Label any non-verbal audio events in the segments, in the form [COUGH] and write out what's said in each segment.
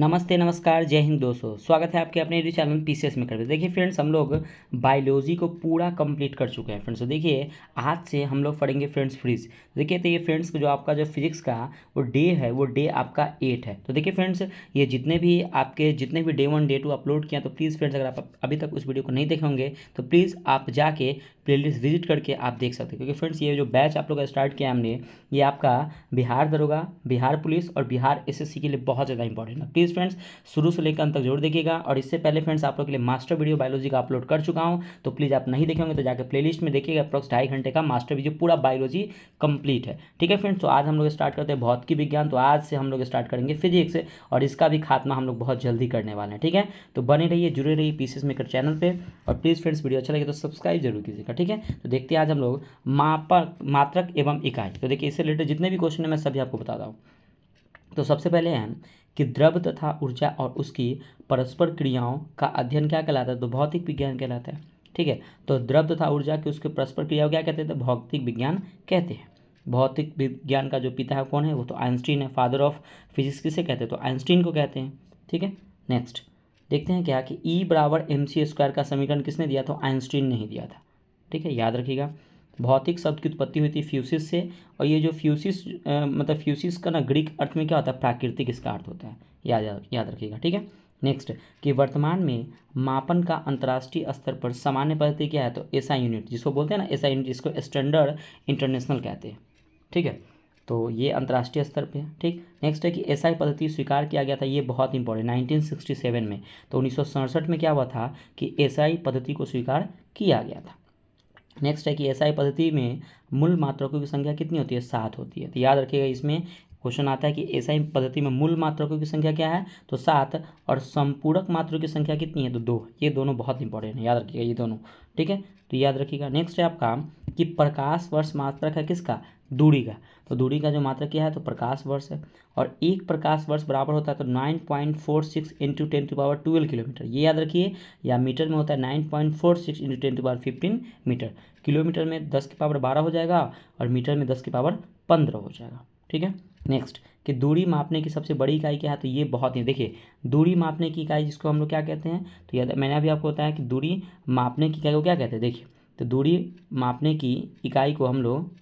नमस्ते नमस्कार जय हिंद दोस्तों स्वागत है आपके अपने YouTube channel P C S में कर देखिए फ्रेंड्स हम लोग बायोलॉजी को पूरा कंप्लीट कर चुके हैं फ्रेंड्स तो देखिए आज से हम लोग पढ़ेंगे फ्रेंड्स फ्रिज देखिए तो ये फ्रेंड्स जो आपका जो फिजिक्स का वो डे है वो डे आपका एट है तो देखिए फ्रेंड्स ये जितने भी आपके जितने भी day one day two upload किया तो प्लीज़ फ्रेंड्स अगर आप अभी तक उस वीडियो को नहीं देखेंगे तो प्लीज़ आप जाके प्लेलिस्ट विजिट करके आप देख सकते हैं क्योंकि फ्रेंड्स ये जो बैच आप लोग स्टार्ट किया हमने ये आपका बिहार दरोगा बिहार पुलिस और बिहार एसएससी के लिए बहुत ज़्यादा इंपॉर्टेंट है प्लीज़ फ्रेंड्स शुरू से लेकर अंत तक जरूर देखिएगा और इससे पहले फ्रेंड्स आप लोग के लिए मास्टर वीडियो बायोलॉजी का अपलोड कर चुका हूँ तो प्लीज़ आप नहीं देखेंगे तो जाकर प्ले में देखिएगा अप्रॉक्स ढाई घंटे का मास्टर वीडियो पूरा बायोलॉजी कंप्लीट है ठीक है फ्रेंड्स तो आज हम लोग स्टार्ट करते हैं की विज्ञान तो आज से हम लोग स्टार्ट करेंगे फिजिक्स और इसका भी खात्मा हम लोग बहुत जल्दी करने वाले हैं ठीक है तो बने रहिए जुड़े रहिए पीसीस मेकर चैनल पर और प्लीज़ फ्रेंड्स वीडियो अच्छा लगे तो सब्सक्राइब जरूर कीजिएगा ठीक है तो देखते हैं आज हम लोग मापक मात्रक एवं इकाई तो देखिए इससे रिलेटेड जितने भी क्वेश्चन है मैं सभी आपको बता रहा तो सबसे पहले है कि द्रव तथा ऊर्जा और उसकी परस्पर क्रियाओं का अध्ययन क्या कहलाता है तो भौतिक विज्ञान कहलाता है ठीक है तो द्रव तथा ऊर्जा की उसके परस्पर क्रियाओं क्या कहते हैं तो भौतिक विज्ञान कहते हैं भौतिक विज्ञान का जो पिता है कौन है वो तो आइंस्टीन है फादर ऑफ फिजिक्स किसे कहते हैं तो आइंस्टीन को कहते हैं ठीक है नेक्स्ट देखते हैं क्या कि ई e बराबर एम सी स्क्वायर का समीकरण किसने दिया था तो आइंस्टीन ने ही दिया था ठीक है याद रखिएगा भौतिक शब्द की उत्पत्ति हुई थी फ्यूसिस से और ये जो फ्यूसिस मतलब फ्यूसिस का ना ग्रीक अर्थ में क्या होता है प्राकृतिक इसका अर्थ होता है याद याद रखिएगा ठीक है नेक्स्ट कि वर्तमान में मापन का अंतर्राष्ट्रीय स्तर पर सामान्य पद्धति क्या है तो ऐसा यूनिट जिसको बोलते हैं ना ऐसा यूनिट जिसको स्टैंडर्ड इंटरनेशनल कहते हैं ठीक है तो ये अंतर्राष्ट्रीय स्तर पे है ठीक नेक्स्ट है कि एसआई पद्धति स्वीकार किया गया था ये बहुत इंपॉर्टेंट 1967 में तो उन्नीस में क्या हुआ था कि एसआई पद्धति को स्वीकार किया गया था नेक्स्ट है कि एसआई पद्धति में मूल मात्रकों की संख्या कितनी होती है सात होती है तो याद रखिएगा इसमें क्वेश्चन आता है कि एसआई पद्धति में मूल मात्रकों की संख्या क्या है तो सात और संपूरक मात्रों की संख्या कितनी है तो दो ये दोनों बहुत इंपॉर्टेंट है याद रखिएगा ये दोनों ठीक है तो याद रखिएगा नेक्स्ट है आपका कि प्रकाश वर्ष मात्रक है किसका दूरी का तो दूरी का जो मात्रा क्या है तो प्रकाश वर्ष है और एक प्रकाश वर्ष बराबर होता है तो nine point four six into ten to power twelve kilometre ये याद रखिए या मीटर में होता है nine point four six into ten to power fifteen metre kilometre में दस की पावर बारह हो जाएगा और मीटर में दस की पावर पंद्रह हो जाएगा ठीक है नेक्स्ट कि दूरी मापने की सबसे बड़ी इकाई क्या है तो ये बहुत ही देखिए दूरी मापने की इकाई जिसको हम लोग क्या कहते हैं तो याद मैंने अभी आपको बताया कि दूरी मापने की इकाई को क्या कहते हैं देखिए तो दूरी मापने की इकाई को हम लोग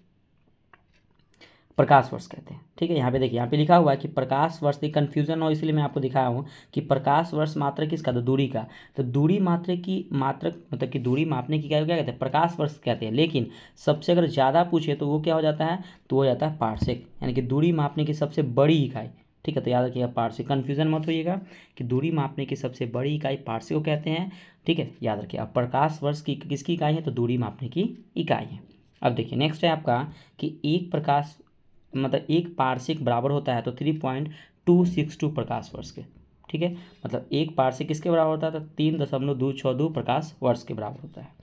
प्रकाश वर्ष कहते हैं ठीक है यहाँ पे देखिए यहाँ पे लिखा हुआ है कि प्रकाश वर्ष की कन्फ्यूजन हो इसलिए मैं आपको दिखाया हूँ कि प्रकाश वर्ष मात्र किसका तो दूरी का तो दूरी मात्र की मात्र मतलब कि दूरी मापने की क्या क्या कहते हैं प्रकाश वर्ष कहते हैं लेकिन सबसे अगर ज़्यादा पूछे तो वो क्या हो जाता है तो वो हो जाता है पार्सिक यानी कि दूरी मापने की सबसे बड़ी इकाई ठीक है तो याद रखिएगा पार्सिक कन्फ्यूजन मत होइएगा कि दूरी मापने की सबसे बड़ी इकाई पार्सिक को कहते हैं ठीक है याद रखिए अब प्रकाश वर्ष की किसकी इकाई है तो दूरी मापने की इकाई है अब देखिए नेक्स्ट है आपका कि एक प्रकाश मतलब एक पार्सिक बराबर होता है तो three point two six two प्रकाश वर्ष के ठीक है मतलब एक पार्सिक किसके बराबर होता है तो तीन दशमलव दो छः दो प्रकाश वर्ष के बराबर होता है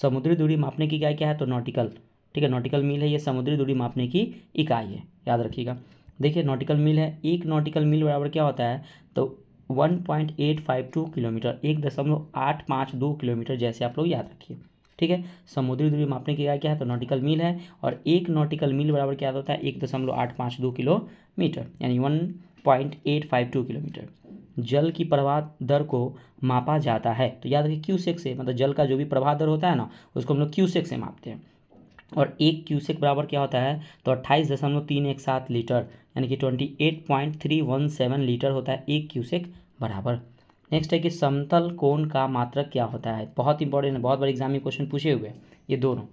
समुद्री दूरी मापने की इकाई क्या है तो नॉटिकल ठीक है नॉटिकल मील है ये समुद्री दूरी मापने की इकाई है याद रखिएगा देखिए नॉटिकल मील है एक नॉटिकल मील बराबर क्या होता है तो one point eight five two kilometre एक दशमलव आठ पाँच दो किलोमीटर जैसे आप लोग याद रखिए ठीक है समुद्री दूरी मापने की इकाई क्या है तो नॉटिकल मील है और एक नॉटिकल मील बराबर क्या होता है एक दशमलव आठ पाँच दो किलोमीटर यानी one point eight five two kilometre जल की प्रवाह दर को मापा जाता है तो याद रखिए क्यूसेक से मतलब जल का जो भी प्रवाह दर होता है ना उसको हम लोग क्यूसेक से मापते हैं और एक क्यूसेक बराबर क्या होता है तो अट्ठाईस दशमलव तीन एक सात लीटर यानी कि twenty eight point three one seven litre होता है एक क्यूसेक बराबर नेक्स्ट है कि समतल कोण का मात्रक क्या होता है बहुत इंपॉर्टेंट है बहुत बार एग्जाम में क्वेश्चन पूछे हुए ये दोनों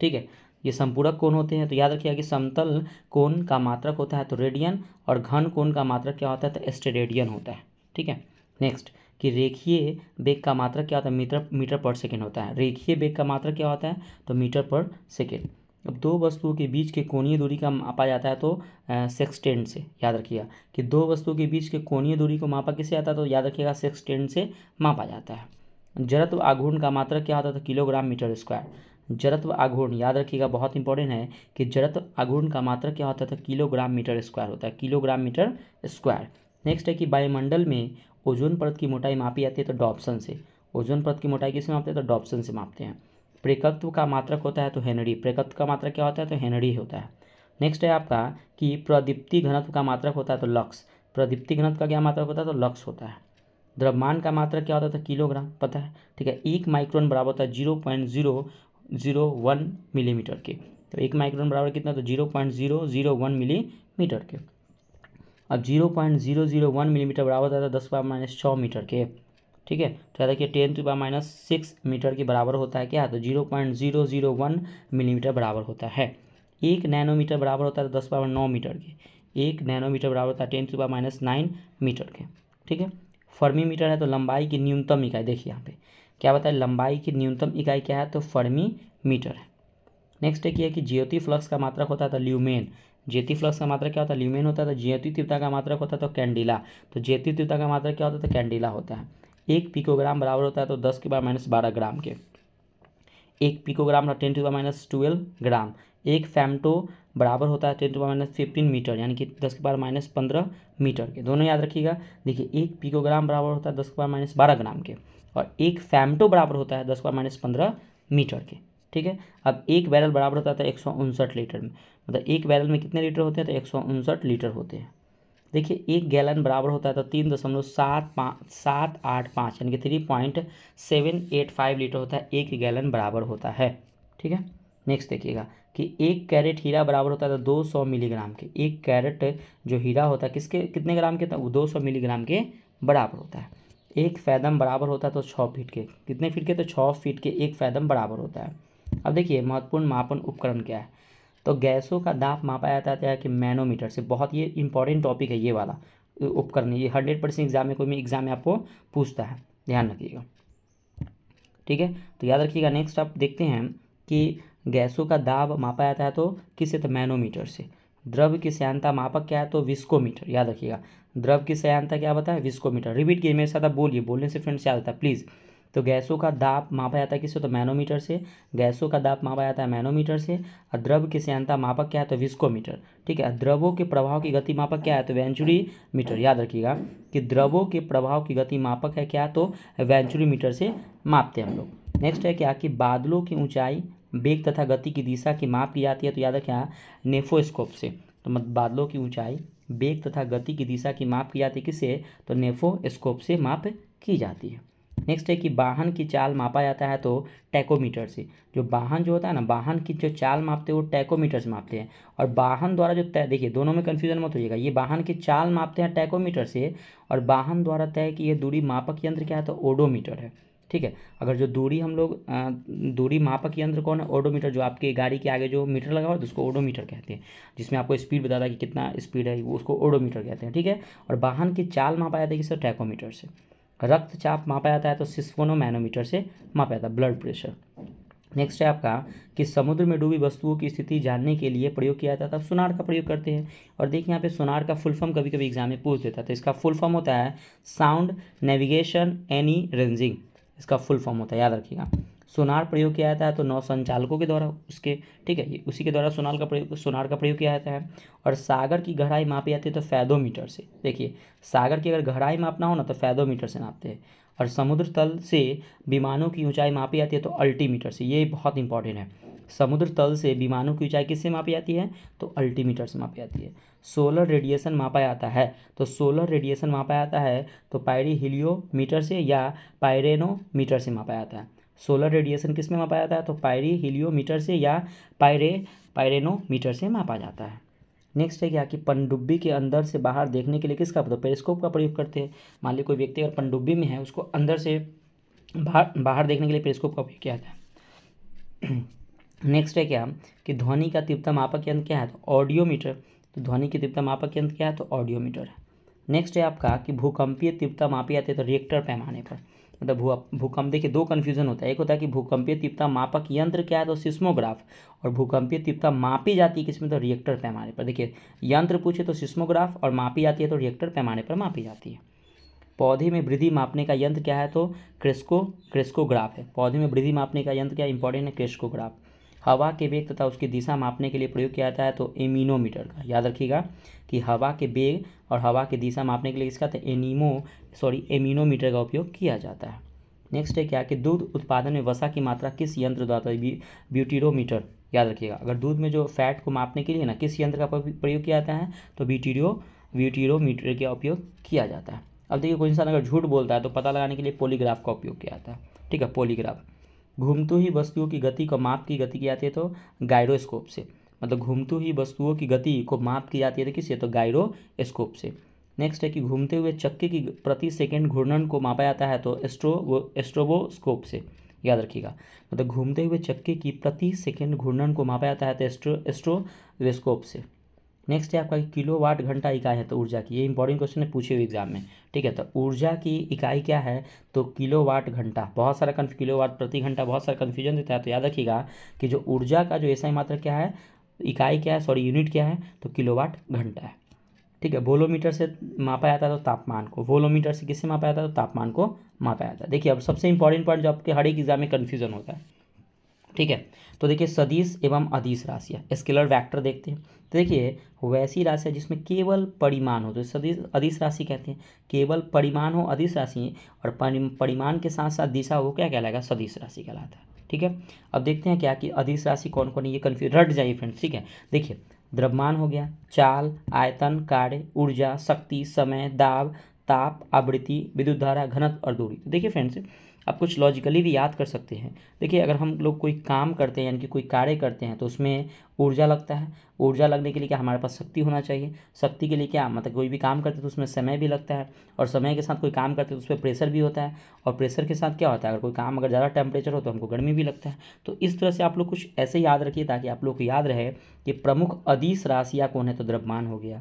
ठीक है ये संपूरक कोण होते हैं तो याद रखिएगा कि समतल कोण का मात्रक होता है तो रेडियन और घन कोण का मात्रक क्या होता है तो एस्टेडियन होता है ठीक है नेक्स्ट कि रेखीय बेग का मात्रक क्या होता है मीटर मीटर पर सेकेंड होता है रेखीय बेग का मात्रक क्या होता है तो मीटर पर सेकेंड अब दो वस्तुओं के बीच के कोणीय दूरी का मापा जाता है तो सेक्सटेंट से याद रखिएगा कि दो वस्तुओं के बीच के कोणीय दूरी को मापा किससे आता है तो याद रखिएगा सेक्सटेंट से मापा जाता है जड़त्व आघूर्ण का मात्रक क्या होता था किलोग्राम मीटर स्क्वायर जड़त्व आघूर्ण याद रखिएगा बहुत इंपॉर्टेंट है कि जड़त्व आघूर्ण का मात्रक क्या होता था किलोग्राम मीटर स्क्वायर होता है किलोग्राम मीटर स्क्वायर नेक्स्ट है कि वायुमंडल में ओजोन परत की मोटाई मापी जाती है तो डॉप्सन से ओजोन परत की मोटाई किससे मापते हैं तो डॉप्सन से मापते हैं प्रेकत्व का मात्रक होता है तो हेनरी प्रेकत्व का मात्रक क्या होता है तो हेनरी होता है नेक्स्ट है आपका कि प्रदीप्ति घनत्व का मात्रक होता है तो लक्स प्रदीप्ति घनत्व का क्या मात्रक होता है तो लक्स होता है द्रव्यमान का मात्रक क्या होता है तो किलोग्राम पता है ठीक है एक माइक्रोन बराबर होता है zero point zero zero one millimetre के तो एक माइक्रोन बराबर कितना तो zero point zero zero one millimetre के अब zero point zero zero one millimetre बराबर होता है तो दस पावर माइनस छः मीटर के ठीक है तो याद रखिए ten to minus six metre के बराबर होता है क्या तो zero point zero zero one millimetre बराबर होता है एक नैनोमीटर बराबर होता है तो दस पावर नौ मीटर के एक नैनोमीटर बराबर होता है ten to minus nine metre के ठीक है फर्मी मीटर है तो लंबाई की न्यूनतम इकाई देखिए यहाँ पे क्या बताए लंबाई की न्यूनतम इकाई क्या है तो फर्मी मीटर है नेक्स्ट है है कि ज्योति फ्लक्स का मात्रक होता है तो ल्यूमेन ज्योति फ्लक्स का मात्रक क्या होता है ल्यूमेन होता है तो ज्योति तीव्रता का मात्रक होता है तो कैंडिला तो ज्योति तीव्रता का मात्रक क्या होता है तो कैंडिला होता है एक पिकोग्राम बराबर होता है तो दस के बाद माइनस बारह ग्राम के एक picogram ten to minus twelve gram एक फैमटो बराबर होता है ten to minus fifteen metre यानी कि दस के बाद माइनस पंद्रह मीटर के दोनों याद रखिएगा देखिए एक पिकोग्राम बराबर होता है दस के बाद माइनस बारह ग्राम के और एक फैमटो बराबर होता है दस के बाद माइनस पंद्रह मीटर के ठीक है अब एक बैरल बराबर होता है तो एक सौ उनसठ लीटर में मतलब एक बैरल में कितने लीटर होते हैं तो एक सौ उनसठ लीटर होते हैं देखिए एक गैलन बराबर होता है तो तीन दशमलव सात पाँच सात आठ पाँच यानी कि three point seven eight five litre होता है एक गैलन बराबर होता है ठीक है नेक्स्ट देखिएगा कि एक कैरेट हीरा बराबर होता है तो दो सौ मिलीग्राम के एक कैरेट जो हीरा होता है किसके कितने ग्राम के वो दो सौ मिलीग्राम के बराबर होता है एक फैदम बराबर होता है तो छः फीट के कितने फीट के तो छः फीट के एक फैदम बराबर होता है अब देखिए महत्वपूर्ण मापन उपकरण क्या है तो गैसों का दाप मापा जाता है कि मैनोमीटर से बहुत ये इंपॉर्टेंट टॉपिक है ये वाला उपकरण ये हंड्रेड परसेंट एग्जाम में कोई भी एग्जाम में आपको पूछता है ध्यान रखिएगा ठीक है तो याद रखिएगा नेक्स्ट आप देखते हैं कि गैसों का दाब मापा जाता है तो किससे तो मैनोमीटर से द्रव की सहायता मापक क्या है तो विस्कोमीटर याद रखिएगा द्रव की सहायता क्या बताया विस्कोमीटर रिपीट कीजिए मेरे साथ आप बोलिए बोलने से फ्रेंड्स याद होता है प्लीज़ तो गैसों का दाप मापा जाता है किससे तो मैनोमीटर से गैसों का दाप मापा जाता है मैनोमीटर से अद्रव की सहनता मापक क्या है तो विस्कोमीटर ठीक है द्रवों के प्रभाव की गति मापक क्या है तो वेंचुरी मीटर याद रखिएगा कि द्रवों के प्रभाव की गति मापक है क्या तो वेंचुरी मीटर से मापते हैं हम लोग नेक्स्ट है क्या कि बादलों की ऊंचाई बेग तथा गति की दिशा की माप की जाती है तो याद रखें हाँ, नेफोस्कोप से तो मत बादलों की ऊंचाई बेग तथा गति की दिशा की माप की जाती है किससे तो नेफोस्कोप से माप की जाती है नेक्स्ट है कि वाहन की चाल मापा जाता है तो टैकोमीटर से जो वाहन जो होता है ना वाहन की जो चाल मापते हैं वो टैकोमीटर से मापते हैं और वाहन द्वारा जो तय देखिए दोनों में कन्फ्यूजन मत होइएगा ये वाहन की चाल मापते हैं टैकोमीटर से और वाहन द्वारा तय कि ये दूरी मापक यंत्र क्या है तो ओडोमीटर है ठीक है अगर जो दूरी हम लोग दूरी मापक यंत्र कौन है ओडोमीटर जो आपके गाड़ी के आगे जो मीटर लगा हुआ है तो उसको ओडोमीटर कहते हैं जिसमें आपको स्पीड बताता है कि कितना स्पीड है वो उसको ओडोमीटर कहते हैं ठीक है और वाहन की चाल मापा जाता है कि सर टैकोमीटर से रक्तचाप मापा जाता है तो सिस्फोनो मैनोमीटर से मापा जाता है ब्लड प्रेशर नेक्स्ट है आपका कि समुद्र में डूबी वस्तुओं की स्थिति जानने के लिए प्रयोग किया जाता था तो सुनार का प्रयोग करते हैं और देखिए यहाँ पे सुनार का फुल फॉर्म कभी कभी एग्जाम में पूछ देता था तो इसका फुल फॉर्म होता है साउंड नेविगेशन एनी रेंजिंग इसका फुल फॉर्म होता है याद रखिएगा सोनार प्रयोग किया जाता है तो नौ संचालकों के द्वारा उसके ठीक है उसी के द्वारा सोनार का प्रयोग सोनार का प्रयोग किया जाता है और सागर की गहराई मापी जाती है तो फैदोमीटर से देखिए सागर की अगर गहराई मापना हो ना तो फैदोमीटर से नापते हैं और समुद्र तल से विमानों की ऊंचाई मापी जाती है तो अल्टीमीटर से ये बहुत इंपॉर्टेंट है समुद्र तल से विमानों की ऊंचाई किससे मापी जाती है तो अल्टीमीटर से मापी जाती है सोलर रेडिएशन मापा जाता है तो सोलर रेडिएशन मापा जाता है तो पायरी हिलियोमीटर से या पायरेनोमीटर से मापा जाता है सोलर रेडिएशन किस में मापा जाता है तो पायरी हीलियोमीटर से या पायरे पायरेनोमीटर से मापा जाता है नेक्स्ट है क्या कि पनडुब्बी के अंदर से बाहर देखने के लिए किसका तो पेरिस्कोप का प्रयोग करते हैं मान ली कोई व्यक्ति अगर पनडुब्बी में है उसको अंदर से बाहर बाहर देखने के लिए पेरिस्कोप का प्रयोग किया जाता है नेक्स्ट [CLEARS THROAT] है क्या कि ध्वनि का तीव्रता मापक यंत्र क्या है तो ऑडियोमीटर तो ध्वनि की तीव्रता मापक यंत्र क्या है तो ऑडियोमीटर है नेक्स्ट है आपका कि भूकंपीय तीव्रता मापी जाती है तो रिएक्टर पैमाने पर मतलब भूकंप देखिए दो कन्फ्यूजन होता है एक होता है कि भूकंपीय तीव्रता मापक यंत्र क्या है तो सिस्मोग्राफ और भूकंपीय तीव्रता मापी जाती है किसमें तो रिएक्टर पैमाने पर देखिए यंत्र पूछे तो सिस्मोग्राफ और मापी जाती है तो रिएक्टर पैमाने पर मापी जाती है पौधे में वृद्धि मापने का यंत्र क्या है तो क्रेस्को क्रेस्कोग्राफ है पौधे में वृद्धि मापने का यंत्र क्या इंपॉर्टेंट है क्रेस्कोग्राफ हवा के वेग तथा उसकी दिशा मापने के लिए प्रयोग किया जाता है तो एमिनोमीटर का याद रखिएगा कि हवा के वेग और हवा की दिशा मापने के लिए इसका तो एनीमो सॉरी एमिनोमीटर का उपयोग किया जाता है नेक्स्ट है क्या कि दूध उत्पादन में वसा की मात्रा किस यंत्र द्वारा ब्यूटीरोमीटर तो याद रखिएगा अगर दूध में जो फैट को मापने के लिए ना किस यंत्र का प्रयोग किया जाता है तो ब्यूटीरियो ब्यूटीरोमीटर का उपयोग किया जाता है अब देखिए कोई इंसान अगर झूठ बोलता है तो पता लगाने के लिए पोलीग्राफ का उपयोग किया जाता है ठीक है पोलीग्राफ घूमती हुई वस्तुओं की गति को माप की गति की जाती है तो गायरोस्कोप से मतलब घूमती हुई वस्तुओं की गति को माप की जाती है तो किसी तो गायरोस्कोप से नेक्स्ट है कि घूमते हुए चक्के की प्रति सेकेंड घूर्णन को मापा जाता है तो एस्ट्रो एस्ट्रोबोस्कोप से याद रखिएगा मतलब घूमते हुए चक्के की प्रति सेकेंड घूर्णन को मापा जाता है तो एस्ट्रो एस्ट्रोस्कोप से नेक्स्ट है आपका किलो वाट घंटा इकाई है तो ऊर्जा की ये इंपॉर्टेंट क्वेश्चन है पूछे हुए एग्जाम में ठीक है तो ऊर्जा की इकाई क्या है तो किलो वाट घंटा बहुत सारा कन्फ किलो वाट प्रति घंटा बहुत सारा कन्फ्यूजन देता है तो याद रखिएगा कि जो ऊर्जा का जो ऐसा मात्रा क्या है इकाई क्या है सॉरी यूनिट क्या है तो किलो वाट घंटा है ठीक है वोलोमीटर से मापा जाता है तो तापमान को वोलोमीटर से किससे मापा जाता है तो तापमान को मापा जाता है देखिए अब सबसे इंपॉर्टेंट पॉइंट जो आपके हर एक एग्जाम में कन्फ्यूजन होता है ठीक है तो देखिए सदीश एवं अधीश राशियाँ स्केलर वैक्टर देखते हैं तो देखिए वैसी राशियाँ जिसमें केवल परिमाण हो तो सदिश राशि कहते हैं केवल परिमाण हो अदिश राशि और परिमाण के साथ साथ दिशा हो क्या कहलाएगा सदीश राशि कहलाता है ठीक है अब देखते हैं क्या कि अधिस राशि कौन कौन है ये कन्फ्यूज रट जाइए फ्रेंड्स ठीक है देखिए द्रव्यमान हो गया चाल आयतन कार्य ऊर्जा शक्ति समय दाब ताप आवृत्ति विद्युत धारा घनत्व और दूरी तो देखिए फ्रेंड्स आप कुछ लॉजिकली भी याद कर सकते हैं देखिए अगर हम लोग कोई काम करते हैं यानी कि कोई कार्य करते हैं तो उसमें ऊर्जा लगता है ऊर्जा लगने के लिए क्या हमारे पास शक्ति होना चाहिए शक्ति के लिए क्या मतलब कोई भी काम करते हैं तो उसमें समय भी लगता है और समय के साथ कोई काम करते हैं तो उस पर प्रेशर भी होता है और प्रेशर के साथ क्या होता है अगर कोई काम अगर ज़्यादा टेम्परेचर हो तो हमको गर्मी भी लगता है तो इस तरह से आप लोग कुछ ऐसे याद रखिए ताकि आप लोग को याद रहे कि प्रमुख अधिस राशियाँ कौन है तो द्रव्यमान हो गया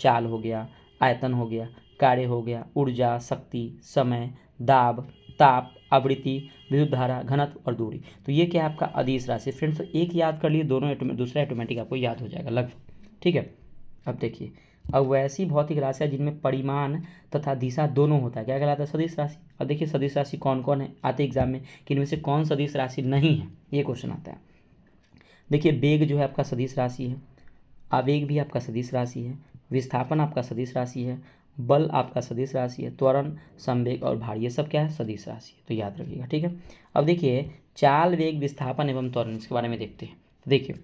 चाल हो गया आयतन हो गया कार्य हो गया ऊर्जा शक्ति समय दाब ताप आवृत्ति विद्युत धारा घनत्व और दूरी तो ये क्या है आपका अधिस राशि फ्रेंड्स तो एक याद कर लिए दोनों दूसरा ऑटोमेटिक आपको याद हो जाएगा लगभग ठीक है अब देखिए अब वैसी भौतिक राशियाँ जिनमें परिमाण तथा दिशा दोनों होता है क्या कहलाता है सदिश राशि अब देखिए सदिश राशि कौन कौन है आते एग्जाम में कि इनमें से कौन सदिश राशि नहीं है ये क्वेश्चन आता है देखिए वेग जो है आपका सदिश राशि है आवेग भी आपका सदिश राशि है विस्थापन आपका सदिश राशि है बल आपका सदिश राशि है त्वरण संवेग और भार ये सब क्या है सदिश राशि है तो याद रखिएगा ठीक है अब देखिए चाल वेग विस्थापन एवं त्वरण इसके बारे में देखते हैं तो देखिए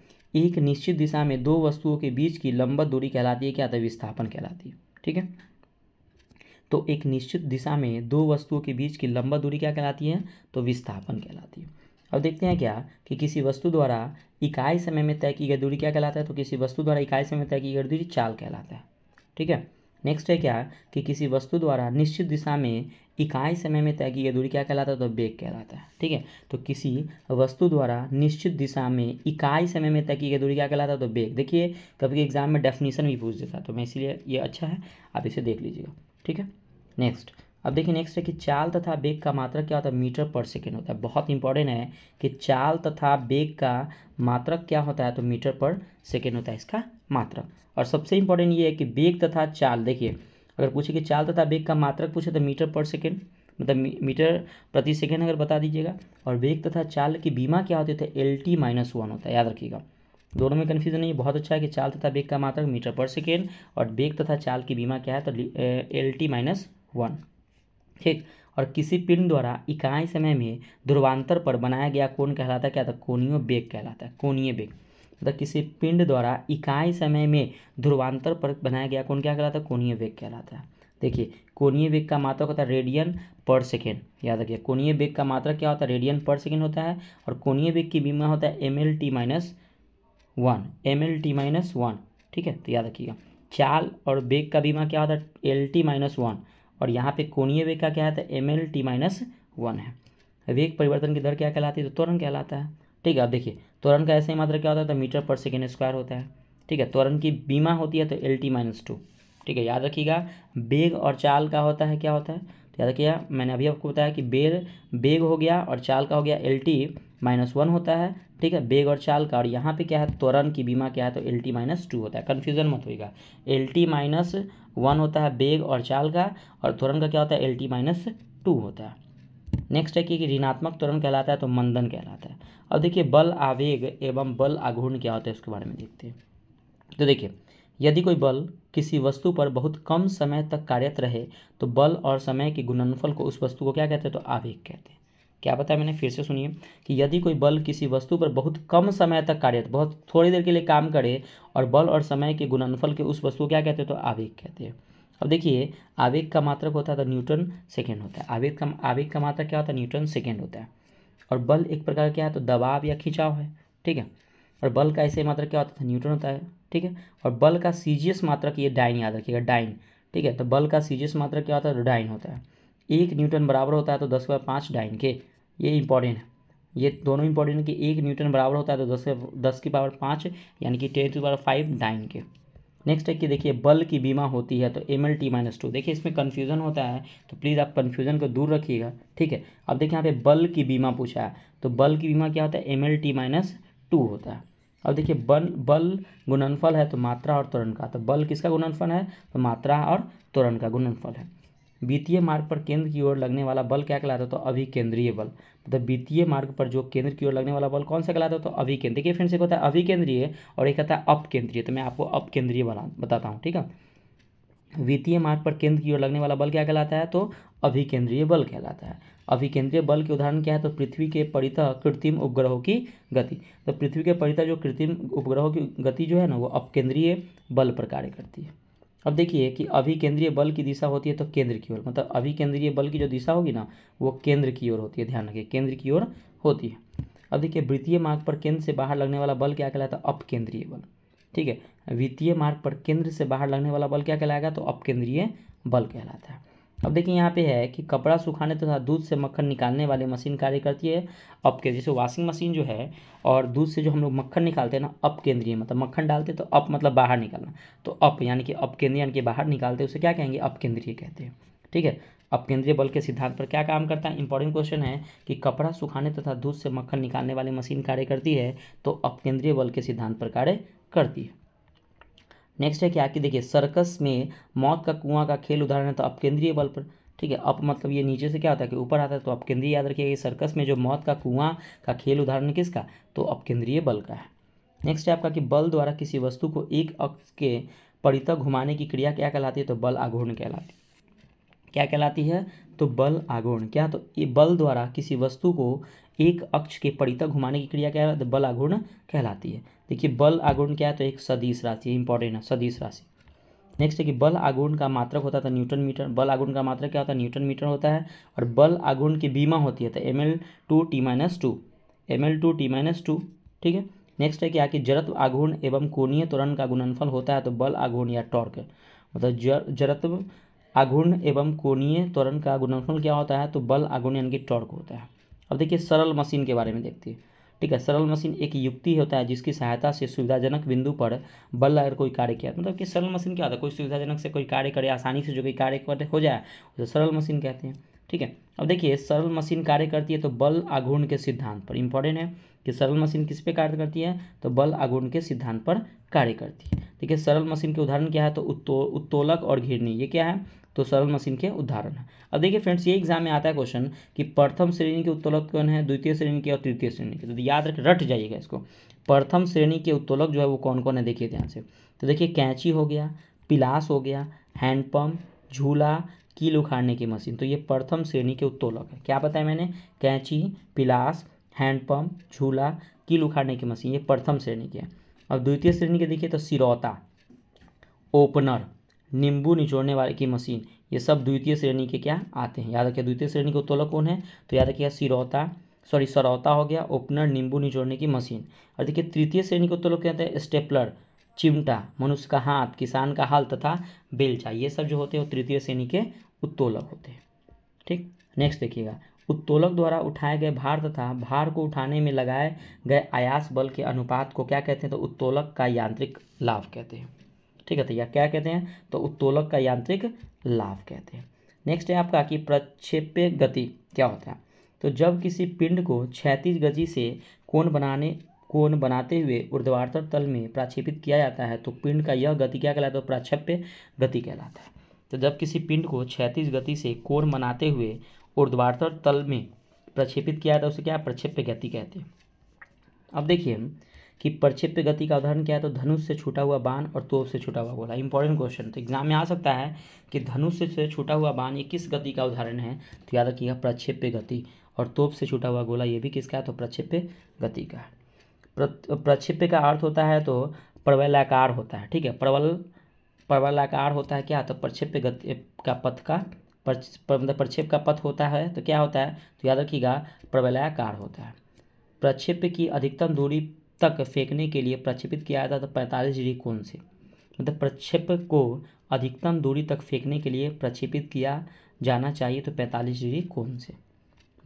एक निश्चित दिशा में दो वस्तुओं के बीच की लंबत दूरी कहलाती है क्या था विस्थापन कहलाती है ठीक है तो एक निश्चित दिशा में दो वस्तुओं के बीच की लंबत दूरी क्या कहलाती है तो विस्थापन कहलाती है अब देखते हैं क्या कि किसी वस्तु द्वारा इकाई समय में तय की गई दूरी क्या कहलाता है तो किसी वस्तु द्वारा इकाई समय में तय की गई दूरी चाल कहलाता है ठीक है नेक्स्ट है क्या कि किसी वस्तु द्वारा निश्चित दिशा में इकाई समय में तय की गई दूरी क्या कहलाता है तो बेग कहलाता है ठीक है तो किसी वस्तु द्वारा निश्चित दिशा में इकाई समय में तय की गई दूरी क्या कहलाता है तो बेग देखिए कभी के एग्जाम में डेफिनेशन भी पूछ देता है तो मैं इसीलिए ये अच्छा है आप इसे देख लीजिएगा ठीक है नेक्स्ट अब देखिए नेक्स्ट है कि चाल तथा बेग का मात्रक क्या होता है मीटर पर सेकेंड होता है बहुत इंपॉर्टेंट है कि चाल तथा बेग का मात्रक क्या होता है तो मीटर पर सेकेंड होता है इसका मात्रक और सबसे इंपॉर्टेंट ये है कि बेग तथा चाल देखिए अगर पूछे कि चाल तथा बेग का मात्रक पूछे तो मीटर पर सेकेंड मतलब मीटर प्रति सेकेंड अगर बता दीजिएगा और वेग तथा चाल की बीमा क्या होती है एल टी माइनस वन होता है याद रखिएगा दोनों में कन्फ्यूजन नहीं है बहुत अच्छा है कि चाल तथा वेग का मात्रक मीटर पर सेकेंड और वेग तथा चाल की बीमा क्या है तो एल टी माइनस वन ठीक और किसी पिंड द्वारा इकाई समय में ध्रुवांतर पर बनाया गया कोण कहलाता है क्या था तो कोणीय बेग कहलाता है कोणीय बेग तथा किसी पिंड द्वारा इकाई समय में ध्रुवांतर पर बनाया गया कौन क्या कहलाता है कोणीय वेग कहलाता है देखिए कोणीय वेग का मात्रा होता है रेडियन पर सेकेंड याद रखिए कोणीय वेग का मात्रा क्या होता है रेडियन पर सेकेंड होता है और कोणीय वेग की बीमा होता है M L T minus one M L T minus one ठीक है तो याद रखिएगा चाल और वेग का बीमा क्या होता है एल टी माइनस वन और यहाँ पे कोणीय वेग का क्या होता है M L T minus one है वेग परिवर्तन की दर क्या कहलाती है तो त्वरण कहलाता है ठीक है अब देखिए त्वरण का ऐसे ही मात्रा क्या होता है तो मीटर पर सेकेंड स्क्वायर होता है ठीक है त्वरण की बीमा होती है तो एल टी माइनस टू ठीक है याद रखिएगा बेग और चाल का होता है क्या होता है तो याद रखिएगा मैंने अभी आपको बताया कि बेर बेग हो गया और चाल का हो गया एल टी माइनस वन होता है ठीक है बेग और चाल का और यहाँ पे क्या है त्वरण की बीमा क्या है तो एल टी माइनस टू होता है कन्फ्यूजन मत होगा एल टी माइनस वन होता है बेग और चाल का और त्वरण का क्या होता है एल टी माइनस टू होता है नेक्स्ट है कि ऋणात्मक त्वरण कहलाता है तो मंदन कहलाता है अब देखिए बल आवेग एवं बल आघूर्ण क्या होता है उसके बारे में देखते हैं तो देखिए यदि कोई बल किसी वस्तु पर बहुत कम समय तक कार्यरत रहे तो बल और समय के गुणनफल को उस वस्तु को क्या कहते हैं तो आवेग कहते हैं क्या बताया मैंने फिर से सुनिए कि यदि कोई बल किसी वस्तु पर बहुत कम समय तक कार्यरत बहुत थोड़ी देर के लिए काम करे और बल और समय के गुणनफल के उस वस्तु को क्या कहते हैं तो आवेग कहते हैं अब देखिए आवेग का मात्रक होता है तो न्यूटन सेकेंड होता है आवेग का आवेग का मात्रक क्या होता है न्यूटन सेकेंड होता है और बल एक प्रकार क्या है तो दबाव या खिंचाव है ठीक है और बल का ऐसे मात्रक क्या होता है न्यूटन होता है ठीक है और बल का सीजियस मात्रक ये डाइन याद रखिएगा डाइन ठीक है तो बल का सीजियस मात्रक क्या होता है तो डाइन होता है एक न्यूटन बराबर होता है तो दस बाय पाँच डाइन के ये इंपॉर्टेंट है ये दोनों इंपॉर्टेंट कि एक न्यूटन बराबर होता है तो दस दस की पावर पाँच यानी कि टेन की पावर फाइव डाइन के नेक्स्ट है कि देखिए बल की बीमा होती है तो M L T minus two देखिए इसमें कन्फ्यूजन होता है तो प्लीज़ आप कन्फ्यूजन को दूर रखिएगा ठीक है अब देखिए यहाँ पे बल की बीमा पूछा है तो बल की बीमा क्या होता है M L T minus two होता है अब देखिए बल बल गुणनफल है तो मात्रा और त्वरण का तो बल किसका गुणनफल है तो मात्रा और त्वरण का गुणनफल है वित्तीय मार्ग पर केंद्र की ओर लगने वाला बल क्या कहलाता है तो अभिकेंद्रीय बल मतलब वित्तीय मार्ग पर जो केंद्र की ओर लगने वाला बल कौन सा कहलाता है तो अभिकेंद्रीय देखिए फ्रेंड्स एक होता है अभिकेंद्रीय और एक होता है अपकेंद्रीय तो मैं आपको अपकेंद्रीय बना बताता हूँ ठीक है वित्तीय मार्ग पर केंद्र की ओर लगने वाला बल क्या कहलाता है तो अभिकेंद्रीय बल कहलाता है अभिकेंद्रीय बल के उदाहरण क्या है तो पृथ्वी के परितः कृत्रिम उपग्रहों की गति तो पृथ्वी के परितः जो कृत्रिम उपग्रहों की गति जो है ना वो अपकेंद्रीय बल पर कार्य करती है अब देखिए कि अभिकेंद्रीय बल की दिशा होती है तो केंद्र की ओर मतलब अभिकेंद्रीय बल की जो दिशा होगी ना वो केंद्र की ओर होती है ध्यान रखिए केंद्र की ओर होती है अब देखिए वित्तीय मार्ग पर केंद्र से बाहर लगने वाला बल क्या कहलाता है केंद्रीय बल ठीक है वित्तीय मार्ग पर केंद्र से बाहर लगने वाला बल क्या कहलाएगा तो अप केंद्रीय बल कहलाता है अब देखिए यहाँ पे है कि कपड़ा सुखाने तथा तो दूध से मक्खन निकालने वाली मशीन कार्य करती है अप के जैसे वॉशिंग मशीन जो है और दूध से जो हम लोग मक्खन निकालते हैं ना अप केंद्रीय मतलब मक्खन डालते तो अप मतलब बाहर निकालना तो अप यानी कि अप केंद्रीय यानी कि बाहर निकालते उसे क्या कहेंगे अप केंद्रीय कहते हैं ठीक है अब केंद्रीय बल के सिद्धांत पर क्या काम करता है इंपॉर्टेंट क्वेश्चन है कि कपड़ा सुखाने तथा दूध से मक्खन निकालने वाली मशीन कार्य करती है तो केंद्रीय बल के सिद्धांत पर कार्य करती है नेक्स्ट है क्या कि देखिए सर्कस में मौत का कुआं का खेल उदाहरण है तो आप केंद्रीय बल पर ठीक है अप मतलब ये नीचे से क्या होता है कि ऊपर आता है तो आप केंद्रीय याद रखिएगा सर्कस में जो मौत का कुआं का खेल उदाहरण किसका तो आप केंद्रीय बल का है नेक्स्ट है आपका कि बल द्वारा किसी वस्तु को एक अक्ष के परितक घुमाने की क्रिया क्या कहलाती है तो बल आघूर्ण कहलाती है क्या कहलाती है तो बल आघूर्ण क्या तो ये बल द्वारा किसी वस्तु को एक अक्ष के परितक घुमाने की क्रिया क्या बल आघूर्ण कहलाती है देखिए बल आगुण क्या है तो एक सदिश राशि इंपॉर्टेंट है सदिश राशि नेक्स्ट है कि बल आगुण का मात्रक होता था तो न्यूटन मीटर बल आगुण का मात्रक क्या होता है न्यूटन मीटर होता है और बल आगुण की बीमा होती है तो M L two T minus two M L two T minus two ठीक है नेक्स्ट है कि आखिर जड़त्व आगुण एवं कोणीय त्वरण का गुणनफल होता है तो बल आगुण या टॉर्क मतलब जर जड़त्व आगुण एवं कोणीय त्वरण का गुणनफल क्या होता है तो बल आगुण यानी कि टॉर्क होता है अब देखिए सरल मशीन के बारे में देखते हैं ठीक है सरल मशीन एक युक्ति होता है जिसकी सहायता से सुविधाजनक बिंदु पर बल लगाकर कोई कार्य किया मतलब कि सरल मशीन क्या होता है कोई सुविधाजनक से कोई कार्य करे आसानी से जो कोई कार्य हो जाए उसे सरल मशीन कहते हैं ठीक है अब देखिए सरल मशीन कार्य करती है तो बल आघूर्ण के सिद्धांत पर इंपॉर्टेंट है कि सरल मशीन किस पे कार्य करती है तो बल आघूर्ण के सिद्धांत पर कार्य करती है ठीक है सरल मशीन के उदाहरण क्या है तो उत्तो उत्तोलक और घिरनी ये क्या है तो सरल मशीन के उदाहरण है अब देखिए फ्रेंड्स ये एग्जाम में आता है क्वेश्चन कि प्रथम श्रेणी के उत्तोलक कौन है द्वितीय श्रेणी के और तृतीय श्रेणी के तो याद रख रट जाइएगा इसको प्रथम श्रेणी के उत्तोलक जो है वो कौन कौन है देखिए ध्यान से तो देखिए कैंची हो गया पिलास हो गया हैंडपम्प झूला कील उखाड़ने की मशीन तो ये प्रथम श्रेणी के उत्तोलक है क्या बताया मैंने कैंची पिलास हैंडपम्प झूला कील उखाड़ने की मशीन ये प्रथम श्रेणी के है अब द्वितीय श्रेणी के देखिए तो सिरौता ओपनर नींबू निचोड़ने वाले की मशीन ये सब द्वितीय श्रेणी के क्या आते हैं याद रखिए द्वितीय श्रेणी के उत्तोलक कौन है तो याद रखिएगा सिरौता सॉरी सरौता हो गया ओपनर नींबू निचोड़ने की मशीन और देखिए तृतीय श्रेणी के उत्तोलक क्या होते हैं स्टेपलर चिमटा मनुष्य का हाथ किसान का हाल तथा बेलचा ये सब जो होते हैं वो तृतीय श्रेणी के उत्तोलक होते हैं ठीक नेक्स्ट देखिएगा उत्तोलक द्वारा उठाए गए भार तथा भार को उठाने में लगाए गए आयास बल के अनुपात को क्या कहते हैं तो उत्तोलक का यांत्रिक लाभ कहते हैं ठीक है तो या क्या कहते हैं तो उत्तोलक का यांत्रिक लाभ कहते हैं नेक्स्ट है आपका कि प्रक्षेप्य गति क्या होता है तो जब किसी पिंड को क्षैतिज गति से कोण बनाने कोण बनाते हुए ऊर्ध्वाधर तल में प्रक्षेपित किया जाता है तो पिंड का यह गति क्या कहलाता है तो प्राक्षेप्य गति कहलाता है तो जब किसी पिंड को क्षैतिज गति से कोण बनाते हुए ऊर्ध्वाधर तल में प्रक्षेपित किया जाता है उसे क्या प्रक्षेप्य गति कहते हैं अब देखिए कि प्रक्षिप्य गति का उदाहरण क्या है तो धनुष से छूटा हुआ बाण और तोप से छूटा हुआ गोला इंपॉर्टेंट क्वेश्चन तो एग्जाम में आ सकता है कि धनुष से छूटा हुआ बाण ये किस गति का उदाहरण है तो याद रखिएगा प्रक्षेप्य गति और तोप से छूटा हुआ गोला ये भी किसका है तो प्रक्षेप्य गति का है प्रक्षेप्य का अर्थ होता है तो प्रबलाकार होता है ठीक है प्रबल प्रबलाकार होता है क्या तो प्रक्षेप्य गति का पथ का मतलब प्रक्षेप का पथ होता है तो क्या होता है तो याद रखिएगा प्रबलाकार होता है प्रक्षेप्य की अधिकतम दूरी तक फेंकने के लिए प्रक्षेपित किया जाता है तो पैंतालीस डिग्री कोण से मतलब प्रक्षेप को अधिकतम दूरी तक फेंकने के लिए प्रक्षेपित किया जाना चाहिए तो पैंतालीस डिग्री कोण से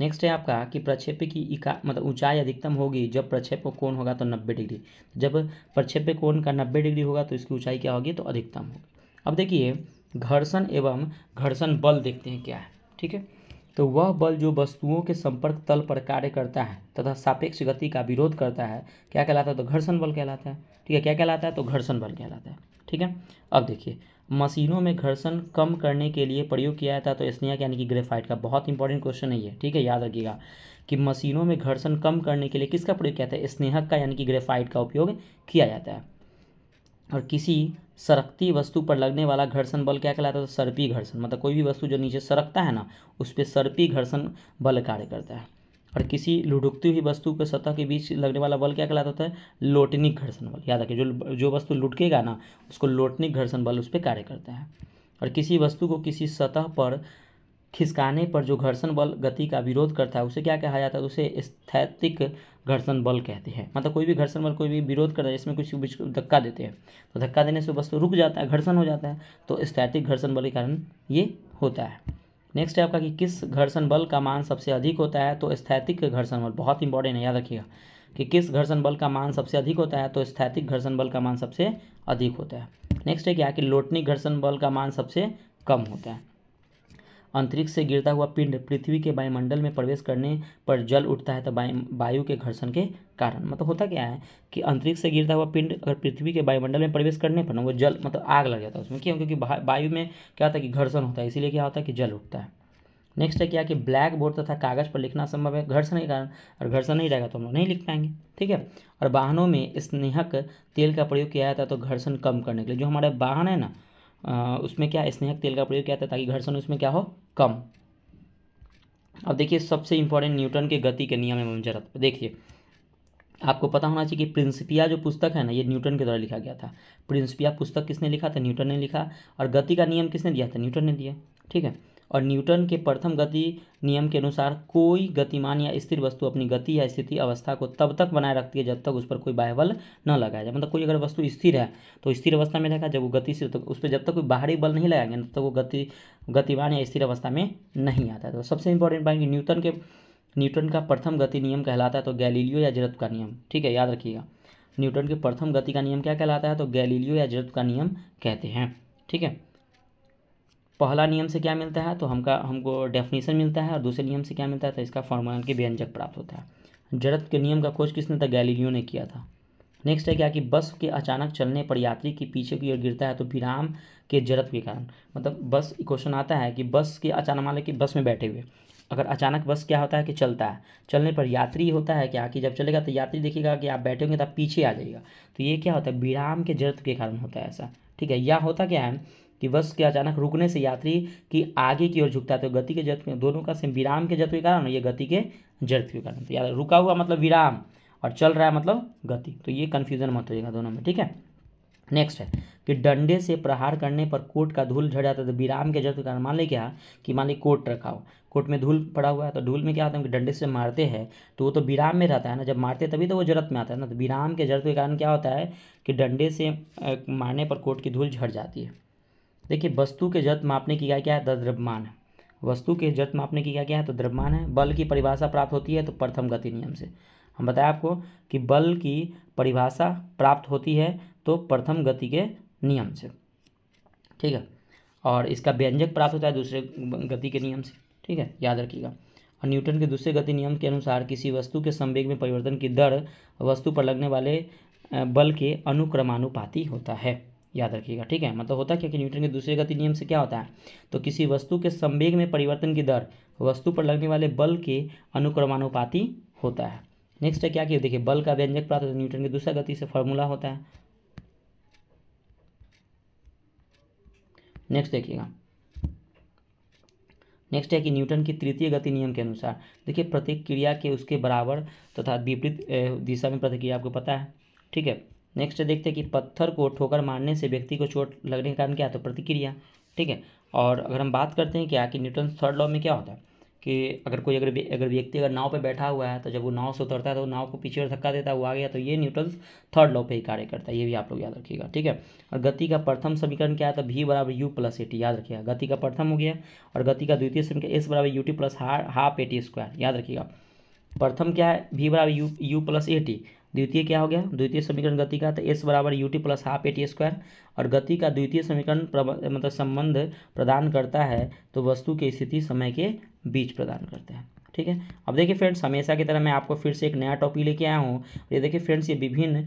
नेक्स्ट है आपका कि प्रक्षेप की इका मतलब ऊंचाई अधिकतम होगी जब प्रक्षेप कोण होगा तो नब्बे डिग्री जब प्रक्षेप कोण का नब्बे डिग्री होगा तो इसकी ऊंचाई क्या होगी तो अधिकतम होगी अब देखिए घर्षण एवं घर्षण बल देखते हैं क्या है ठीक है तो वह बल जो वस्तुओं के संपर्क तल पर कार्य करता है तथा सापेक्ष गति का विरोध करता है क्या कहलाता है तो घर्षण बल कहलाता है ठीक है क्या कहलाता है तो घर्षण बल कहलाता है ठीक है अब देखिए मशीनों में घर्षण कम करने के लिए प्रयोग किया जाता है तो स्नेहक यानी कि ग्रेफाइट का बहुत इंपॉर्टेंट क्वेश्चन है ये ठीक है याद रखिएगा कि मशीनों में घर्षण कम करने के लिए किसका प्रयोग किया जाता है स्नेहक का यानी कि ग्रेफाइट का उपयोग किया जाता है और किसी सरकती वस्तु पर लगने वाला घर्षण बल क्या कहलाता है तो सर्पी घर्षण मतलब कोई भी वस्तु जो नीचे सरकता है ना उस पर सर्पी घर्षण बल कार्य करता है और किसी लुढ़कती हुई वस्तु के सतह के बीच लगने वाला बल क्या कहलाता है लोटनिक घर्षण बल याद रखिए जो जो वस्तु लुटकेगा ना उसको लोटनिक घर्षण बल उस पर कार्य करता है और किसी वस्तु को किसी सतह पर खिसकाने पर जो घर्षण बल गति का विरोध करता है उसे क्या कहा जाता है उसे स्थैतिक घर्षण बल कहते हैं मतलब कोई भी घर्षण बल कोई भी विरोध करता है जिसमें कुछ धक्का देते हैं तो धक्का देने से वस्तु रुक जाता है घर्षण हो जाता है तो स्थैतिक घर्षण बल के कारण ये होता है नेक्स्ट है आपका कि किस घर्षण बल का मान सबसे अधिक होता है तो स्थैतिक घर्षण बल बहुत इंपॉर्टेंट है याद रखिएगा कि किस घर्षण बल का मान सबसे अधिक होता है तो स्थैतिक घर्षण बल का मान सबसे अधिक होता है नेक्स्ट है क्या कि लोटनी घर्षण बल का मान सबसे कम होता है अंतरिक्ष से गिरता हुआ पिंड पृथ्वी के वायुमंडल में प्रवेश करने पर जल उठता है तो वायु के घर्षण के कारण मतलब होता क्या है कि अंतरिक्ष से गिरता हुआ पिंड अगर पृथ्वी के वायुमंडल में प्रवेश करने पर ना वो जल मतलब आग लग जाता है उसमें क्यों क्योंकि वायु में क्या होता है कि घर्षण होता है इसीलिए क्या होता है कि जल उठता है नेक्स्ट है क्या कि ब्लैक बोर्ड तथा कागज़ पर लिखना संभव है घर्षण के कारण और घर्षण नहीं रहेगा तो हम लोग नहीं लिख पाएंगे ठीक है और वाहनों में स्नेहक तेल का प्रयोग किया जाता है तो घर्षण कम करने के लिए जो हमारे वाहन है ना उसमें क्या स्नेहक तेल का प्रयोग किया था ताकि घर्षण उसमें क्या हो कम अब देखिए सबसे इंपॉर्टेंट न्यूटन के गति के नियम एवं जरत देखिए आपको पता होना चाहिए कि प्रिंसिपिया जो पुस्तक है ना ये न्यूटन के द्वारा लिखा गया था प्रिंसिपिया पुस्तक किसने लिखा था न्यूटन ने लिखा और गति का नियम किसने दिया था न्यूटन ने दिया ठीक है और न्यूटन के प्रथम गति नियम के अनुसार कोई गतिमान या स्थिर वस्तु अपनी गति या स्थिति अवस्था को तब तक बनाए रखती है जब तक उस पर कोई बाह्य बल न लगाया जाए मतलब कोई अगर वस्तु स्थिर है तो स्थिर अवस्था में रहेगा जब वो गतिशील तो उस पर जब तक कोई बाहरी बल नहीं लगाएंगे तब तक वो गति गतिमान या स्थिर अवस्था में नहीं आता तो सबसे इंपॉर्टेंट पॉइंट न्यूटन के न्यूटन का प्रथम गति नियम कहलाता है तो गैलीलियो या जड़त्व का नियम ठीक है याद रखिएगा न्यूटन के प्रथम गति का नियम क्या कहलाता है तो गैलीलियो या जड़त्व का नियम कहते हैं ठीक है पहला नियम से क्या मिलता है तो हमका हमको डेफिनेशन मिलता है और दूसरे नियम से क्या मिलता है तो इसका फॉर्मूला के व्यंजक प्राप्त होता है जड़त के नियम का खोज किसने था तो गैलीलियो ने किया था नेक्स्ट है क्या कि बस के अचानक चलने पर यात्री के पीछे की ओर गिरता है तो विराम के जड़त के कारण मतलब बस क्वेश्चन आता है कि बस के अचानक मान लें कि बस में बैठे हुए अगर अचानक बस क्या होता है कि चलता है चलने पर यात्री होता है क्या कि जब चलेगा तो यात्री देखिएगा कि आप बैठे होंगे तो आप पीछे आ जाइएगा तो ये क्या होता है विराम के जड़त के कारण होता है ऐसा ठीक है या होता क्या है कि बस के अचानक रुकने से यात्री की आगे की ओर झुकता है तो गति के जत्व दोनों का सेम विराम के जत्व के कारण ये गति के जत्व के कारण तो याद रुका हुआ मतलब विराम और चल रहा है मतलब गति तो ये कन्फ्यूजन मत होगा दोनों में ठीक है नेक्स्ट है कि डंडे से प्रहार करने पर कोट का धूल झड़ जाता है तो विराम के के कारण मान ली क्या कि मान ली कोट रखा हो कोट में धूल पड़ा हुआ है तो धूल में क्या होता है कि डंडे से मारते हैं तो वो तो विराम में रहता है ना जब मारते तभी तो वो जरूरत में आता है ना तो विराम के जरूरत के कारण क्या होता है कि डंडे से मारने पर कोट की धूल झड़ जाती है देखिए वस्तु के जत मापने की इकाई क्या है द्रव्यमान है वस्तु के जत मापने की क्या क्या है तो द्रव्यमान है बल की परिभाषा प्राप्त होती है तो प्रथम गति नियम से हम बताएं आपको कि बल की परिभाषा प्राप्त होती है तो प्रथम गति के नियम से ठीक है और इसका व्यंजक प्राप्त होता है दूसरे गति के नियम से ठीक है याद रखिएगा और न्यूटन के दूसरे गति नियम के अनुसार किसी वस्तु के संवेग में परिवर्तन की दर वस्तु पर लगने वाले बल के अनुक्रमानुपाती होता है याद रखिएगा ठीक है मतलब होता है क्या कि न्यूटन के दूसरे गति नियम से क्या होता है तो किसी वस्तु के संवेग में परिवर्तन की दर वस्तु पर लगने वाले बल के अनुक्रमानुपाति होता है नेक्स्ट है क्या कि देखिए बल का व्यंजक प्राप्त होता न्यूटन के दूसरा गति से फॉर्मूला होता है नेक्स्ट देखिएगा नेक्स्ट है कि न्यूटन की तृतीय गति नियम के अनुसार देखिए प्रत्येक क्रिया के उसके बराबर तथा तो विपरीत दिशा में प्रतिक्रिया आपको पता है ठीक है नेक्स्ट देखते हैं कि पत्थर को ठोकर मारने से व्यक्ति को चोट लगने के कारण क्या होता है प्रतिक्रिया ठीक है और अगर हम बात करते हैं क्या कि न्यूटन थर्ड लॉ में क्या होता है कि अगर कोई अगर अगर व्यक्ति अगर नाव पर बैठा हुआ है तो जब वो नाव से उतरता है तो नाव को पीछे धक्का देता है वो आ गया तो ये न्यूटन थर्ड लॉ पर ही कार्य करता है ये भी आप लोग याद रखिएगा ठीक है और गति का प्रथम समीकरण क्या है तो भी बराबर यू प्लस ए टी याद रखिएगा गति का प्रथम हो गया और गति का द्वितीय समीकरण एस बराबर U T plus half A T square याद रखिएगा प्रथम क्या है भी बराबर U U plus A T द्वितीय क्या हो गया द्वितीय समीकरण गति का तो एस बराबर U T plus half A T square और गति का द्वितीय समीकरण मतलब संबंध प्रदान करता है तो वस्तु की स्थिति समय के बीच प्रदान करते हैं ठीक है अब देखिए फ्रेंड्स हमेशा की तरह मैं आपको फिर से एक नया टॉपिक लेके आया हूँ ये देखिए फ्रेंड्स ये विभिन्न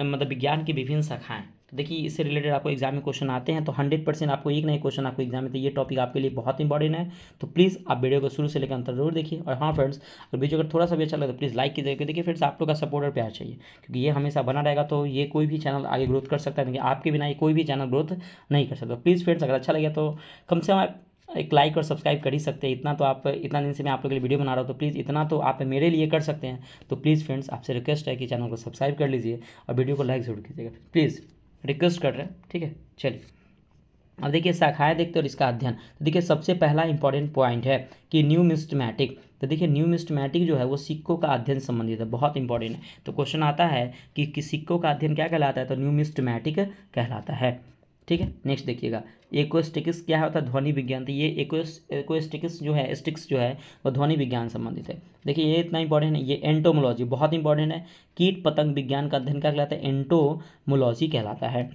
मतलब विज्ञान की विभिन्न शाखाएँ तो देखिए इससे रिलेटेड आपको एग्जाम में क्वेश्चन आते हैं तो हंड्रेड परसेंट आपको एक नए क्वेश्चन आपको एग्जाम में तो ये टॉपिक आपके लिए बहुत इंपॉर्टेंट है तो प्लीज़ आप वीडियो को शुरू से लेकर अंतर जरूर देखिए और हाँ फ्रेंड्स अगर वीडियो अगर थोड़ा सा भी अच्छा लगे तो प्लीज़ लाइक कीजिए देखिए फ्रेंड्स आप लोग का सपोर्ट और प्यार चाहिए क्योंकि ये हमेशा बना रहेगा तो ये कोई भी चैनल आगे ग्रोथ कर सकता है आपके बिना ये कोई भी चैनल ग्रोथ नहीं कर सकता प्लीज़ फ्रेंड्स अगर अच्छा लगे तो कम से कम एक लाइक और सब्सक्राइब कर ही सकते हैं इतना तो आप इतना दिन से मैं आप लोग के लिए वीडियो बना रहा हूँ तो प्लीज़ इतना तो आप मेरे लिए कर सकते हैं तो प्लीज़ फ्रेंड्स आपसे रिक्वेस्ट है कि चैनल को सब्सक्राइब कर लीजिए और वीडियो को लाइक जरूर कीजिएगा प्लीज़ रिक्वेस्ट कर रहे हैं ठीक है चलिए अब देखिए शाखाएं देखते और इसका अध्ययन तो देखिए सबसे पहला इंपॉर्टेंट पॉइंट है कि न्यू मिस्टमैटिक तो देखिए न्यू मिस्टमैटिक जो है वो सिक्कों का अध्ययन संबंधित है बहुत इंपॉर्टेंट है तो क्वेश्चन आता है कि, कि सिक्कों का अध्ययन क्या कहलाता है तो न्यू मिस्टमैटिक कहलाता है ठीक है नेक्स्ट देखिएगा एकोस्टिक्स क्या होता है ध्वनि विज्ञान तो ये एकोस्टिक्स जो है स्टिक्स जो है वो ध्वनि विज्ञान संबंधित है देखिए ये इतना इंपॉर्टेंट है ये एंटोमोलॉजी बहुत इंपॉर्टेंट है कीट पतंग विज्ञान का अध्ययन क्या कहलाता है एंटोमोलॉजी कहलाता है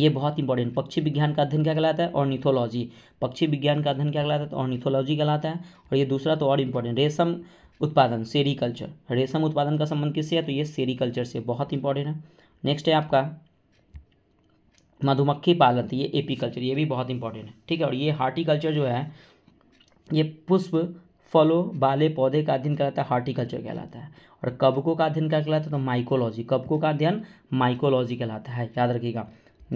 ये बहुत इंपॉर्टेंट पक्षी विज्ञान का अध्ययन क्या कहलाता है और निथोलॉजी पक्षी विज्ञान का अध्ययन क्या कहलाता है और निथोलॉजी कहलाता है और ये दूसरा तो और इम्पोर्टेंट रेशम उत्पादन सेरीकल्चर रेशम उत्पादन का संबंध किससे है तो ये सेरीकल्चर से बहुत इंपॉर्टेंट है नेक्स्ट है आपका मधुमक्खी पालन थी ये एपीकल्चर ये भी बहुत इंपॉर्टेंट है ठीक है और ये हार्टिकल्चर जो है ये पुष्प फलों बाले पौधे का अध्ययन कराता है हार्टिकल्चर कहलाता है और कबकों का अध्ययन क्या कहलाता है तो माइकोलॉजी कबकों का अध्ययन माइकोलॉजी कहलाता है याद रखिएगा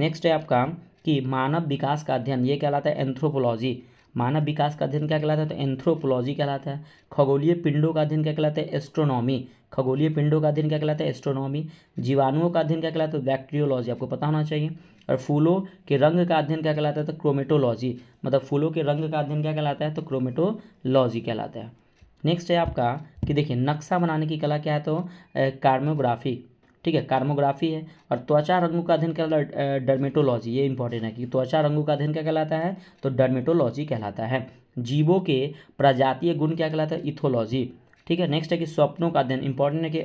नेक्स्ट है आपका कि मानव विकास का अध्ययन ये कहलाता है एंथ्रोपोलॉजी मानव विकास का अध्ययन क्या कहलाता है तो एंथ्रोपोलॉजी कहलाता है खगोलीय पिंडों का अध्ययन क्या कहलाता है एस्ट्रोनॉमी खगोलीय पिंडों का अध्ययन क्या कहलाता है एस्ट्रोनॉमी जीवाणुओं का अध्ययन क्या कहलाता है बैक्टीरियोलॉजी तो आपको पता होना चाहिए और फूलों के रंग का अध्ययन क्या कहलाता है तो क्रोमेटोलॉजी मतलब फूलों के रंग का अध्ययन क्या कहलाता है तो क्रोमेटोलॉजी कहलाता है नेक्स्ट है आपका कि देखिए नक्शा बनाने की कला क्या है तो कार्मोग्राफी ठीक है कार्मोग्राफी है और त्वचा रंगों का अध्ययन कहला डर्मेटोलॉजी ये इंपॉर्टेंट है कि त्वचा रंगों का अध्ययन क्या कहलाता है तो डर्मेटोलॉजी कहलाता है जीवों के प्रजातीय गुण क्या कहलाता है इथोलॉजी ठीक है नेक्स्ट है कि स्वप्नों का अध्ययन इंपॉर्टेंट है कि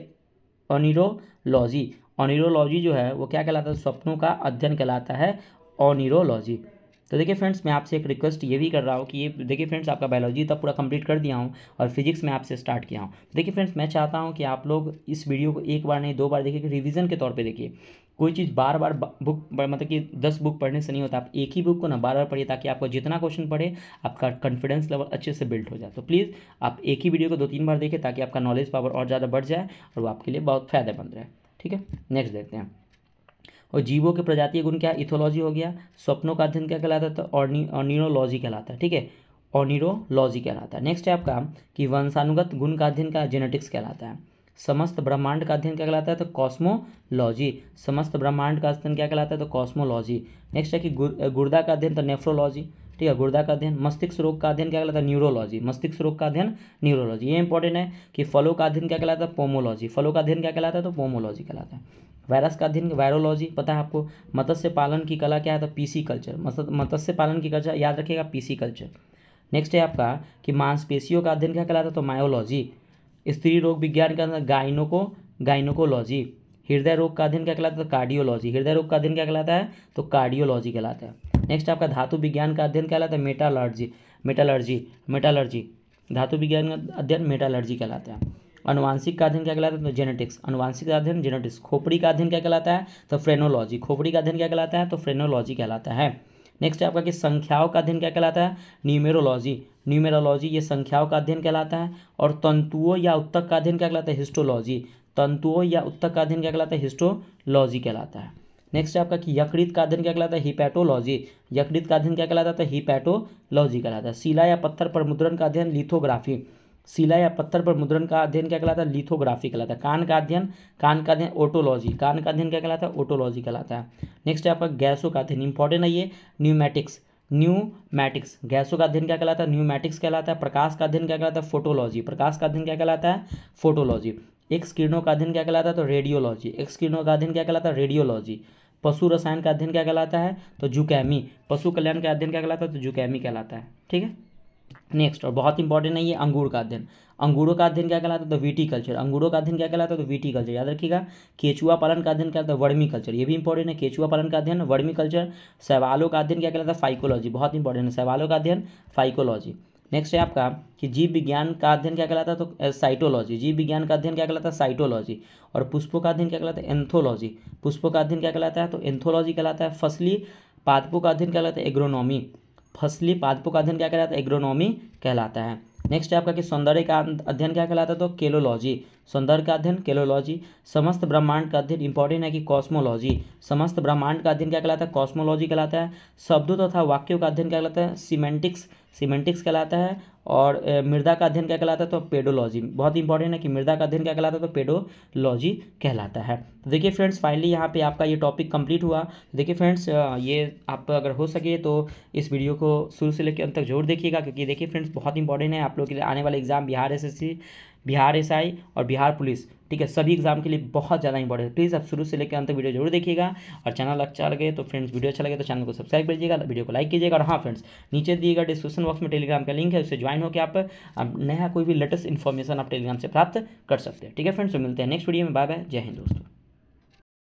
अनिरोलॉजी ऑनिरोलॉजी जो है वो क्या कहलाता है स्वप्नों का अध्ययन कहलाता है ऑनिरोलॉजी तो देखिए फ्रेंड्स मैं आपसे एक रिक्वेस्ट ये भी कर रहा हूँ कि ये देखिए फ्रेंड्स आपका बायोलॉजी तब तो पूरा कंप्लीट कर दिया हूँ और फिजिक्स में आपसे स्टार्ट किया हूँ देखिए फ्रेंड्स मैं चाहता हूँ कि आप लोग इस वीडियो को एक बार नहीं दो बार देखिए रिविज़न के तौर पर देखिए कोई चीज़ बार बार बुक मतलब कि दस बुक पढ़ने से नहीं होता आप एक ही बुक को ना बार बार पढ़िए ताकि आपको जितना क्वेश्चन पढ़े आपका कॉन्फिडेंस लेवल अच्छे से बिल्ड हो जाए तो प्लीज़ आप एक ही वीडियो को दो तीन बार देखें ताकि आपका नॉलेज पावर और ज़्यादा बढ़ जाए और वो आपके लिए बहुत फायदेमंद रहे ठीक है नेक्स्ट देखते हैं और जीवों के प्रजातीय गुण क्या इथोलॉजी हो गया स्वप्नों का अध्ययन क्या कहलाता है तो ऑर्निरोलॉजी कहलाता है ठीक है ऑर्निरोलॉजी कहलाता है नेक्स्ट है आपका कि वंशानुगत गुण का अध्ययन का जेनेटिक्स कहलाता है समस्त ब्रह्मांड का अध्ययन क्या कहलाता है तो कॉस्मोलॉजी समस्त ब्रह्मांड का अध्ययन क्या कहलाता है तो कॉस्मोलॉजी नेक्स्ट है कि गुर्दा का अध्ययन तो नेफ्रोलॉजी ठीक है गुर्दा का अध्ययन मस्तिष्क रोग का अध्ययन क्या कहलाता है न्यूरोलॉजी मस्तिष्क रोग का अध्ययन न्यूरोलॉजी ये इंपॉर्टेंट है कि फलों का अध्ययन क्या कहलाता है पोमोलॉजी फलों का अध्ययन क्या कहलाता है तो पोमोलॉजी कहलाता है वायरस का अध्ययन वायरोलॉजी पता है आपको मत्स्य पालन की कला क्या है तो पीसी कल्चर मत्स्य पालन की कल्चर याद रखिएगा पीसी कल्चर नेक्स्ट है आपका कि मांसपेशियों का अध्ययन क्या कहलाता है तो मायोलॉजी स्त्री रोग विज्ञान का गायनों को गाइनोकोलॉजी हृदय रोग का अध्ययन क्या कहलाता है तो कार्डियोलॉजी हृदय रोग का अध्ययन क्या कहलाता है तो कार्डियोलॉजी कहलाता है नेक्स्ट आपका धातु विज्ञान का अध्ययन कहलाता है मेटालर्जी मेटालर्जी मेटालर्जी धातु विज्ञान का अध्ययन मेटालर्जी कहलाता है अनुवांशिक का अध्ययन क्या कहलाता है तो जेनेटिक्स अनुवांशिक का अध्ययन जेनेटिक्स खोपड़ी का अध्ययन क्या कहलाता है तो फ्रेनोलॉजी खोपड़ी का अध्ययन क्या कहलाता है तो फ्रेनोलॉजी कहलाता है नेक्स्ट है आपका कि संख्याओं का अध्ययन क्या कहलाता है न्यूमेरोलॉजी न्यूमेरोलॉजी ये संख्याओं का अध्ययन कहलाता है और तंतुओं या उत्तक का अध्ययन क्या कहलाता है हिस्टोलॉजी तंतुओं या उत्तक का अध्ययन क्या कहलाता है हिस्टोलॉजी कहलाता है नेक्स्ट है आपका कि यकृत का अध्ययन क्या कहलाता है हिपैटोलॉजी यकृत का अध्ययन क्या कहलाता है हिपैटोलॉजी कहलाता है शिला या पत्थर पर मुद्रण का अध्ययन लिथोग्राफी शिला या पत्थर पर मुद्रण का अध्ययन क्या कहलाता है लिथोग्राफी कहलाता है कान का अध्ययन कान का अध्ययन ओटोलॉजी कान का अध्ययन क्या कहलाता है ओटोलॉजी कहलाता है नेक्स्ट है आपका गैसों का अध्ययन इंपॉर्टेंट है ये न्यू न्यूमैटिक्स गैसों का अध्ययन क्या कहलाता है न्यूमैटिक्स कहलाता है प्रकाश का अध्ययन क्या कहलाता है फोटोलॉजी प्रकाश का अध्ययन क्या कहलाता है फोटोलॉजी एक्स किरणों का अध्ययन क्या कहलाता है तो रेडियोलॉजी एक्स किरणों का अध्ययन क्या कहलाता है रेडियोलॉजी पशु रसायन का अध्ययन क्या कहलाता है तो जुकैमी पशु कल्याण का अध्ययन क्या कहलाता है तो जुकैमी कहलाता है ठीक है नेक्स्ट और बहुत इंपॉर्टेंट है ये अंगूर का अध्ययन अंगूरों का अध्ययन क्या कहलाता है तो वीटी कल्चर अंगूरों का अध्ययन क्या कहलाता है तो कल्चर याद रखिएगा केचुआ पालन का अध्ययन क्या होता है वर्मी कल्चर ये भी इंपॉर्टेंट है केचुआ पालन का अध्ययन वर्मी कल्चर सवालों का अध्ययन क्या कहलाता है फाइकोलॉजी बहुत इंपॉर्टेंट है सवालों का अध्ययन फाइकोलॉजी नेक्स्ट है आपका कि जीव विज्ञान का अध्ययन क्या कहलाता है तो साइटोलॉजी जीव विज्ञान का अध्ययन क्या कहलाता है साइटोलॉजी और पुष्पों का अध्ययन क्या कहलाता है एंथोलॉजी पुष्पों का अध्ययन क्या कहलाता है तो एंथोलॉजी कहलाता है फसली पादपों का अध्ययन क्या कहलाता है एग्रोनॉमी फसली पादपों का अध्ययन क्या कहलाता है एग्रोनॉमी कहलाता है नेक्स्ट है आपका कि सौंदर्य का अध्ययन क्या कहलाता है तो केलोलॉजी सौंदर्य का अध्ययन केलोलॉजी समस्त ब्रह्मांड का अध्ययन इंपॉर्टेंट है कि कॉस्मोलॉजी समस्त ब्रह्मांड का अध्ययन क्या कहलाता है कॉस्मोलॉजी कहलाता है शब्दों तथा वाक्यों का अध्ययन क्या कहलाता है सीमेंटिक्स सीमेंटिक्स कहलाता है और मृदा का अध्ययन क्या कहलाता है तो पेडोलॉजी बहुत इंपॉर्टेंट है कि मृदा का अध्ययन क्या कहलाता है तो पेडोलॉजी कहलाता है तो देखिए फ्रेंड्स फाइनली यहाँ पे आपका ये टॉपिक कंप्लीट हुआ तो देखिए फ्रेंड्स ये आप अगर हो सके तो इस वीडियो को शुरू से लेकर अंत तक जरूर देखिएगा क्योंकि देखिए फ्रेंड्स बहुत इंपॉर्टेंट है आप लोग के लिए आने वाले exam Bihar S Bihar S और बिहार पुलिस ठीक है सभी एग्जाम के लिए बहुत ज़्यादा इंपॉर्टेंट है प्लीज़ आप शुरू से लेकर अंत तक वीडियो जरूर देखिएगा और चैनल तो अच्छा लगे तो फ्रेंड्स वीडियो अच्छा लगे तो चैनल को सब्सक्राइब लीजिएगा वीडियो को लाइक कीजिएगा और हाँ फ्रेंड्स नीचे दिएगा डिस्क्रिप्शन बॉक्स में टेलीग्राम का लिंक है उससे ज्वाइन होकर आप, नया कोई भी लेटेस्ट इन्फॉर्मेशन आप टेलीग्राम से प्राप्त कर सकते हैं ठीक है फ्रेंड्स तो मिलते हैं नेक्स्ट वीडियो में बाय बाय जय हिंद दोस्तों